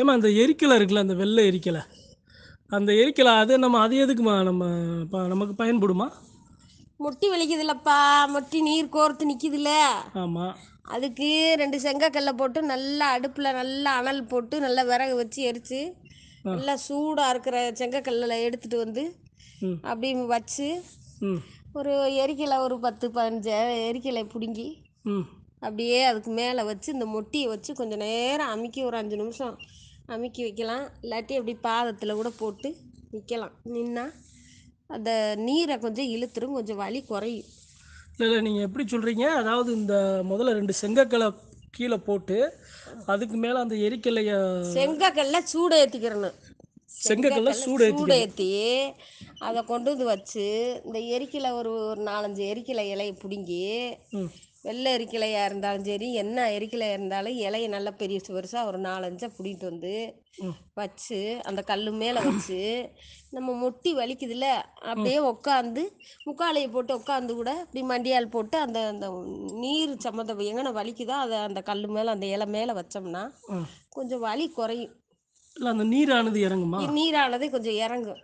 ஏமா அந்த எரிக்கலை இருக்குல்ல அந்த வெள்ளை எரிக்கலை அந்த எரிக்கலை அது நம்ம அது எதுக்குமா நம்ம ப நமக்கு பயன்படுமா முட்டி வலிக்குதுல்லப்பா முட்டி நீர் கோர்த்து நிற்கிதுல்ல ஆமாம் அதுக்கு ரெண்டு செங்கக்கல்லை போட்டு நல்லா அடுப்பில் நல்லா அனல் போட்டு நல்லா விறகு வச்சு எரித்து நல்லா சூடாக இருக்கிற செங்கக்கல்லில் எடுத்துகிட்டு வந்து அப்படி வச்சு ஒரு எரிக்கலை ஒரு பத்து பதினஞ்சு எரிக்கலை பிடுங்கி அப்படியே அதுக்கு மேலே வச்சு இந்த மொட்டியை வச்சு கொஞ்சம் நேரம் அமுக்கி ஒரு அஞ்சு நிமிஷம் அமுக்கி வைக்கலாம் இல்லாட்டி அப்படி பாதத்தில் கூட போட்டு நிற்கலாம் நின்றா அந்த நீரை கொஞ்சம் இழுத்துரும் கொஞ்சம் வலி குறையும் இல்லை இல்லை நீங்கள் எப்படி சொல்கிறீங்க அதாவது இந்த முதல்ல ரெண்டு செங்கக்கலை கீழே போட்டு அதுக்கு மேலே அந்த எரிக்கலையை செங்கக்கல்ல சூடு ஏற்றிக்கிறணும் செங்கல்ல சூடு ஏற்றி அதை கொண்டு வந்து வச்சு இந்த எரிக்கலை ஒரு ஒரு நாலஞ்சு எரிக்கலை இலையை பிடுங்கி வெள்ளை எரிக்கலையாக இருந்தாலும் சரி என்ன எரிக்கலையாக இருந்தாலும் இலையை நல்லா பெருசு பெருசாக ஒரு நாலஞ்சா பிடிட்டு வந்து வச்சு அந்த கல் மேலே வச்சு நம்ம முட்டி வலிக்குதுல்ல அப்படியே உட்காந்து முக்காலையை போட்டு உட்காந்து கூட இப்படி மண்டியால் போட்டு அந்த அந்த நீர் சம்மந்தம் எங்கன்னா வலிக்குதோ அதை அந்த கல் மேலே அந்த இலை மேலே வச்சோம்னா கொஞ்சம் வலி குறையும் இல்லை அந்த நீரானது இறங்குமா நீரானது கொஞ்சம் இறங்கும்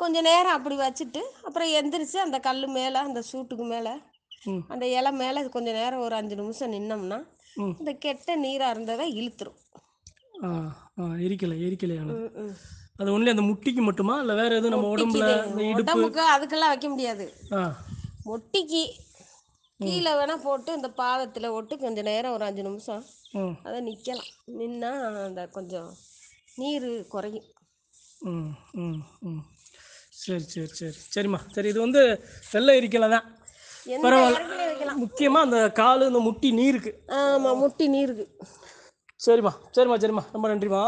கொஞ்ச நேரம் அப்படி வச்சுட்டு அப்புறம் எந்திரிச்சு அந்த கல் மேலே அந்த சூட்டுக்கு மேலே அந்த இலை மேலே கொஞ்ச நேரம் ஒரு அஞ்சு நிமிஷம் நின்னோம்னா இந்த கெட்ட நீராக இருந்ததை இழுத்துரும் எரிக்கலை எரிக்கலையான அது ஒன்லி அந்த முட்டிக்கு மட்டுமா இல்லை வேற எதுவும் நம்ம உடம்புல உடம்புக்கு அதுக்கெல்லாம் வைக்க முடியாது முட்டிக்கு கீழே வேணா போட்டு இந்த பாதத்தில் ஒட்டு கொஞ்ச நேரம் ஒரு அஞ்சு நிமிஷம் அதை நிக்கலாம் நின்னா அந்த கொஞ்சம் நீர் குறையும் ம் ம் ம் சரி சரி சரி சரிம்மா சரி இது வந்து வெள்ளை இருக்கல தான் பரவாயில்ல முக்கியமாக அந்த காலு இந்த முட்டி நீருக்கு ஆமாம் முட்டி நீருக்கு சரிம்மா சரிம்மா சரிம்மா ரொம்ப நன்றிம்மா